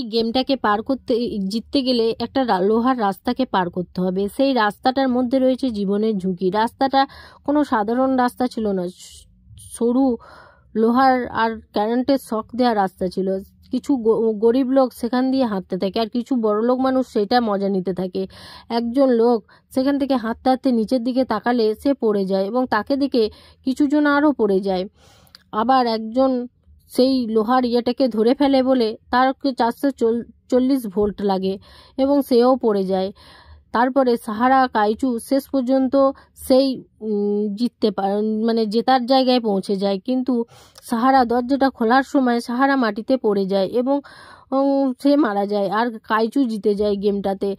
এই গেমটাকে পার করতে জিততে গেলে একটা লোহার রাস্তাকে পার করতে হবে সেই রাস্তাটার মধ্যে রয়েছে জীবনের ঝুঁকি রাস্তাটা কোনো সাধারণ রাস্তা ছিল না সরু লোহার আর কারেন্টের শখ দেওয়া রাস্তা ছিল কিছু গরিব লোক সেখান দিয়ে হাঁটতে থাকে আর কিছু বড় লোক মানুষ সেটা মজা নিতে থাকে একজন লোক সেখান থেকে হাঁটতে হাঁটতে নিচের দিকে তাকালে সে পড়ে যায় এবং তাকে দেখে কিছুজন আরও পড়ে যায় আবার একজন সেই লোহার ইয়েটাকে ধরে ফেলে বলে তার চারশো চল্লিশ ভোল্ট লাগে এবং সেও পড়ে যায় তারপরে সাহারা কাইচু শেষ পর্যন্ত সেই জিততে পারে মানে জেতার জায়গায় পৌঁছে যায় কিন্তু সাহারা দরজাটা খোলার সময় সাহারা মাটিতে পড়ে যায় এবং সে মারা যায় আর কাইচু জিতে যায় গেমটাতে